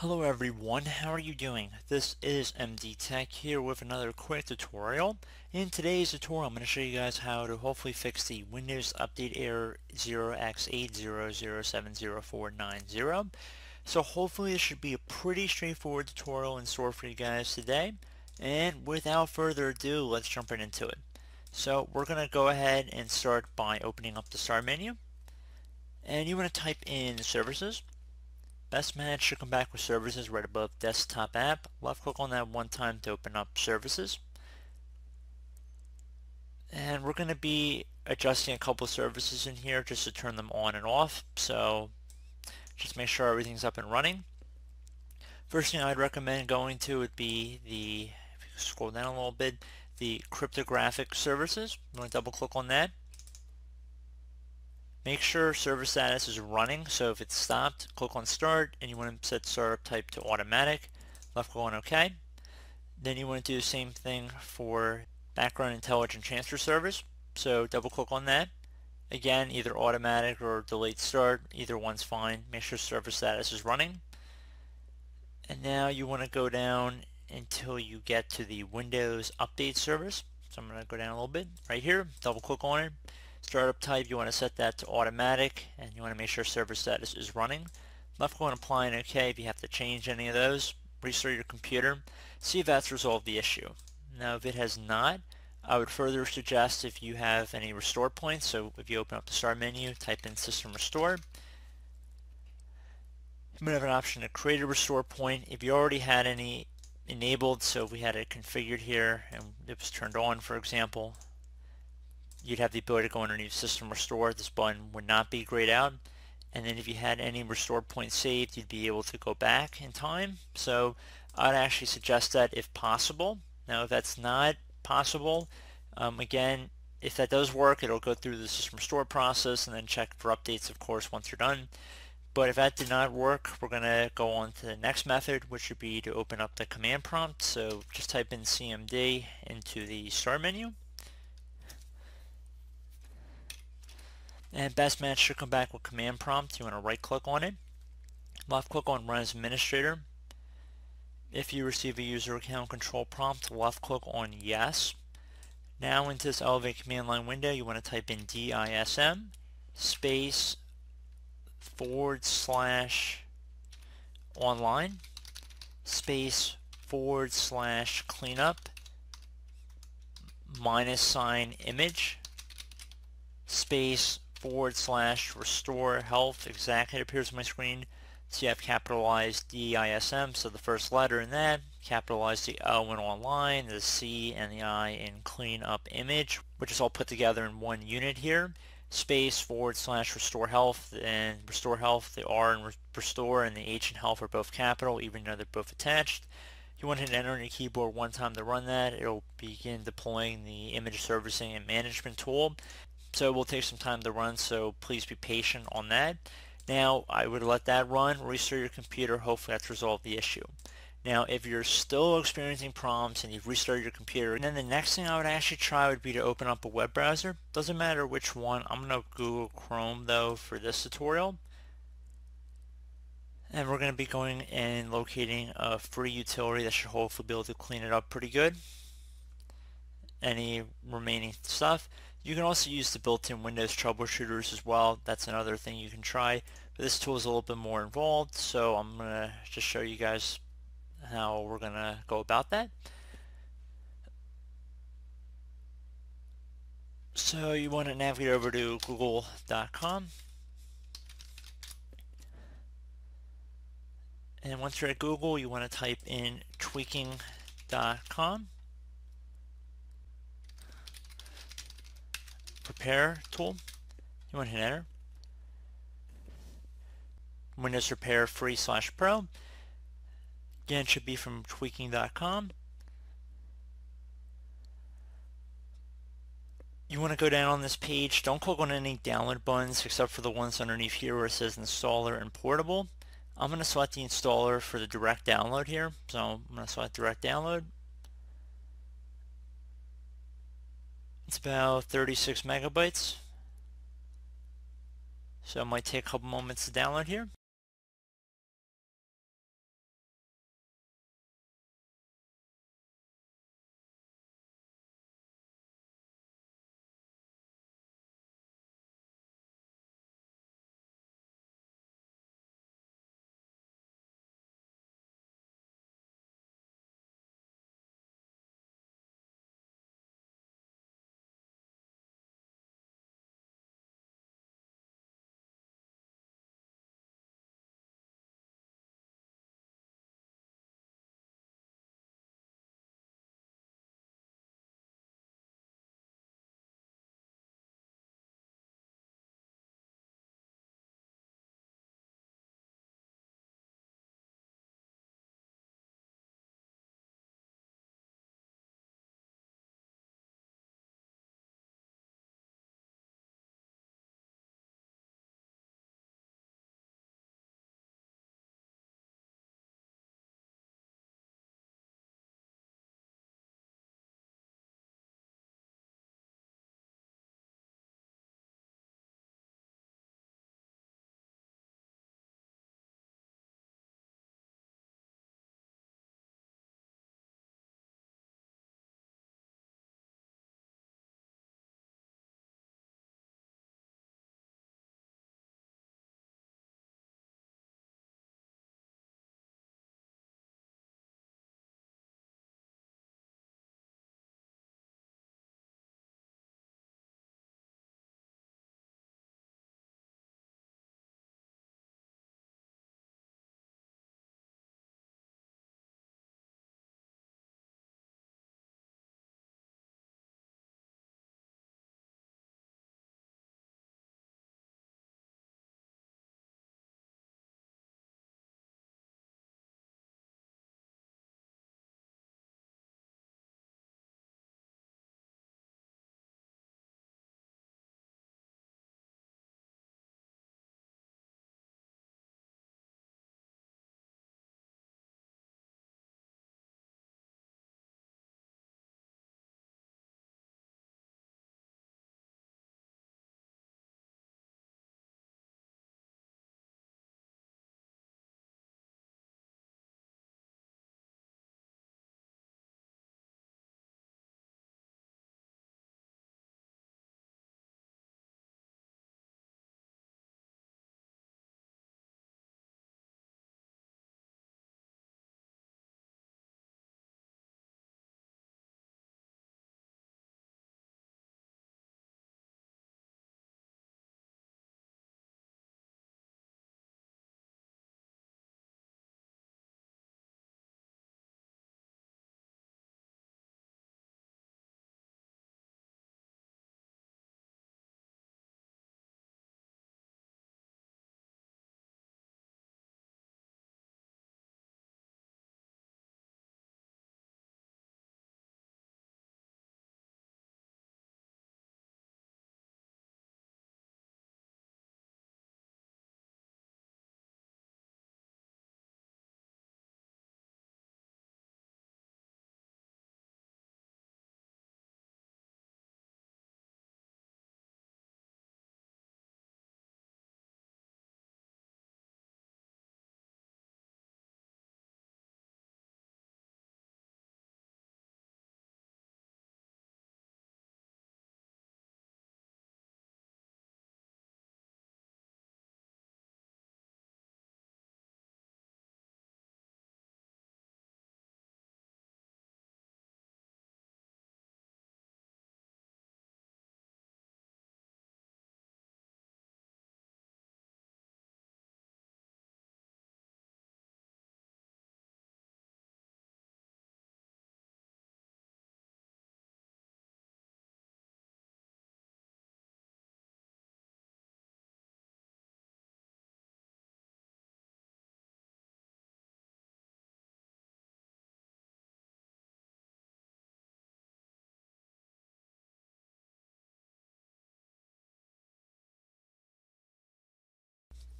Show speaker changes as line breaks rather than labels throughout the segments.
Hello everyone, how are you doing? This is MD Tech here with another quick tutorial. In today's tutorial, I'm going to show you guys how to hopefully fix the Windows Update Error 0 x 80070490 So hopefully this should be a pretty straightforward tutorial in store for you guys today. And without further ado, let's jump right into it. So we're going to go ahead and start by opening up the start menu. And you want to type in services. Best Manage should come back with services right above desktop app. Left click on that one time to open up services. And we're going to be adjusting a couple services in here just to turn them on and off. So just make sure everything's up and running. First thing I'd recommend going to would be the, if you scroll down a little bit, the cryptographic services. I'm going to double click on that Make sure server status is running, so if it's stopped, click on start and you want to set startup type to automatic. Left click on OK. Then you want to do the same thing for background intelligent transfer Service. So double click on that. Again, either automatic or delayed start, either one's fine. Make sure server status is running. And now you want to go down until you get to the Windows Update Service. So I'm going to go down a little bit right here, double click on it. Startup type, you want to set that to automatic and you want to make sure server status is running. Left going apply and OK if you have to change any of those. Restart your computer. See if that's resolved the issue. Now if it has not, I would further suggest if you have any restore points, so if you open up the start menu, type in system restore. You might have an option to create a restore point. If you already had any enabled, so if we had it configured here and it was turned on for example, you'd have the ability to go underneath system restore. This button would not be grayed out. And then if you had any restore points saved, you'd be able to go back in time. So I'd actually suggest that if possible. Now, if that's not possible, um, again, if that does work, it'll go through the system restore process and then check for updates, of course, once you're done. But if that did not work, we're going to go on to the next method, which would be to open up the command prompt. So just type in CMD into the start menu. And best match should come back with command prompt. You want to right click on it. Left click on run as administrator. If you receive a user account control prompt, left click on yes. Now into this Elevate command line window, you want to type in DISM space forward slash online space forward slash cleanup minus sign image space forward slash restore health exactly appears on my screen. See, I've capitalized DISM, so the first letter in that, capitalized the O in online, the C and the I in clean up image, which is all put together in one unit here. Space forward slash restore health and restore health, the R and restore and the H and health are both capital, even though they're both attached. you want to enter on your keyboard one time to run that, it'll begin deploying the image servicing and management tool. So we'll take some time to run, so please be patient on that. Now I would let that run, restart your computer, hopefully that's resolved the issue. Now if you're still experiencing problems and you've restarted your computer, then the next thing I would actually try would be to open up a web browser. Doesn't matter which one, I'm going to Google Chrome though for this tutorial. And we're going to be going and locating a free utility that should hopefully be able to clean it up pretty good. Any remaining stuff. You can also use the built-in Windows troubleshooters as well. That's another thing you can try. But this tool is a little bit more involved, so I'm going to just show you guys how we're going to go about that. So you want to navigate over to google.com. And once you're at Google, you want to type in tweaking.com. Repair tool. You want to hit enter. Windows Repair Free slash Pro. Again, it should be from tweaking.com. You want to go down on this page. Don't click on any download buttons except for the ones underneath here where it says installer and portable. I'm going to select the installer for the direct download here. So I'm going to select direct download. It's about 36 megabytes. So it might take a couple moments to download here.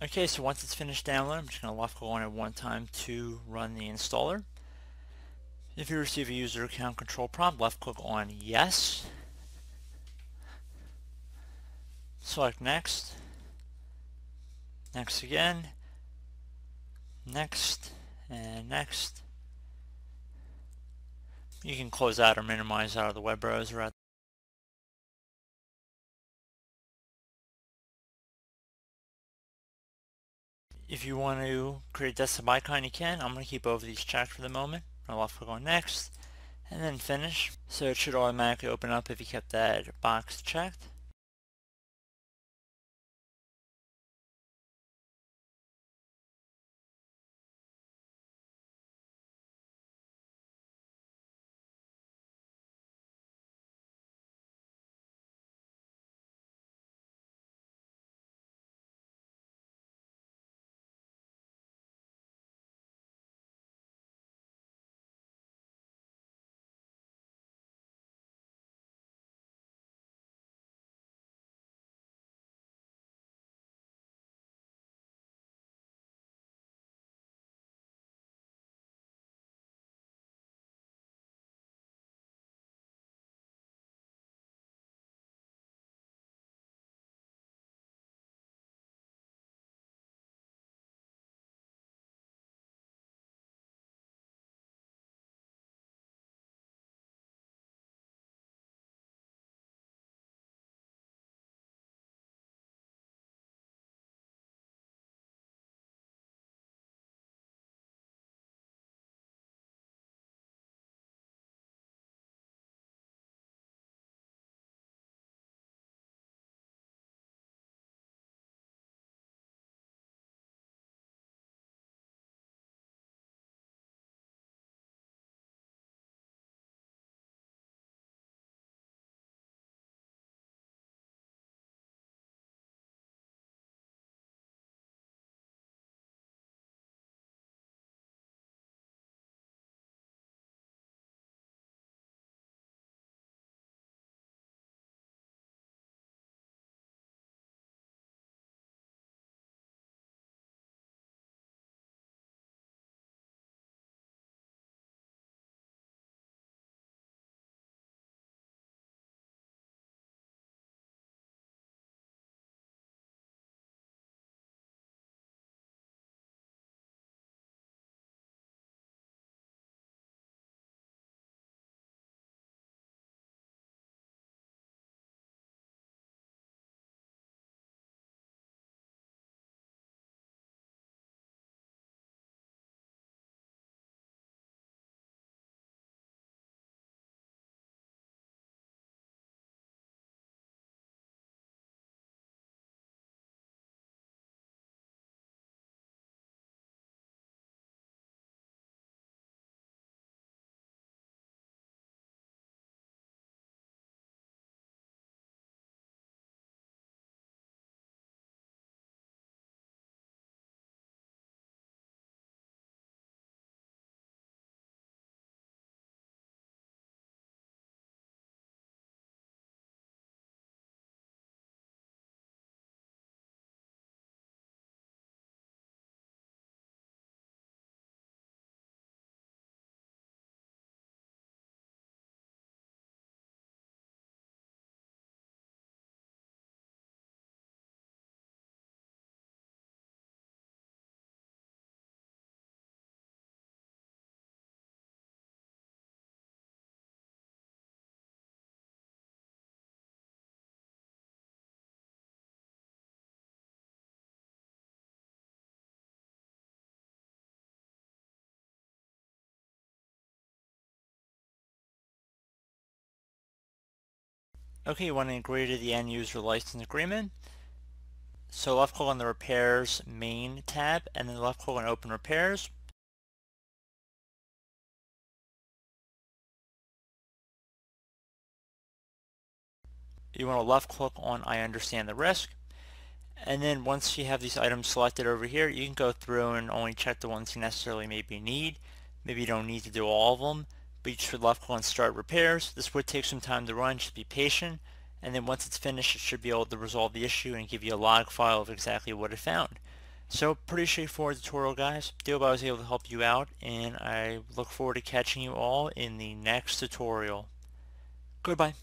Okay, so once it's finished downloading, I'm just going to left click on it one time to run the installer. If you receive a user account control prompt, left click on yes. Select next. Next again. Next and next. You can close out or minimize out of the web browser if you want to create a desktop icon, you can. I'm going to keep over these checked for the moment. I'll left click on next and then finish. So it should automatically open up if you kept that box checked. Okay, you want to agree to the end user license agreement. So left click on the repairs main tab and then left click on open repairs. You want to left click on I understand the risk. And then once you have these items selected over here, you can go through and only check the ones you necessarily maybe need. Maybe you don't need to do all of them. But you should left click on start repairs. This would take some time to run, just be patient. And then once it's finished, it should be able to resolve the issue and give you a log file of exactly what it found. So pretty straightforward tutorial guys. I hope I was able to help you out and I look forward to catching you all in the next tutorial. Goodbye.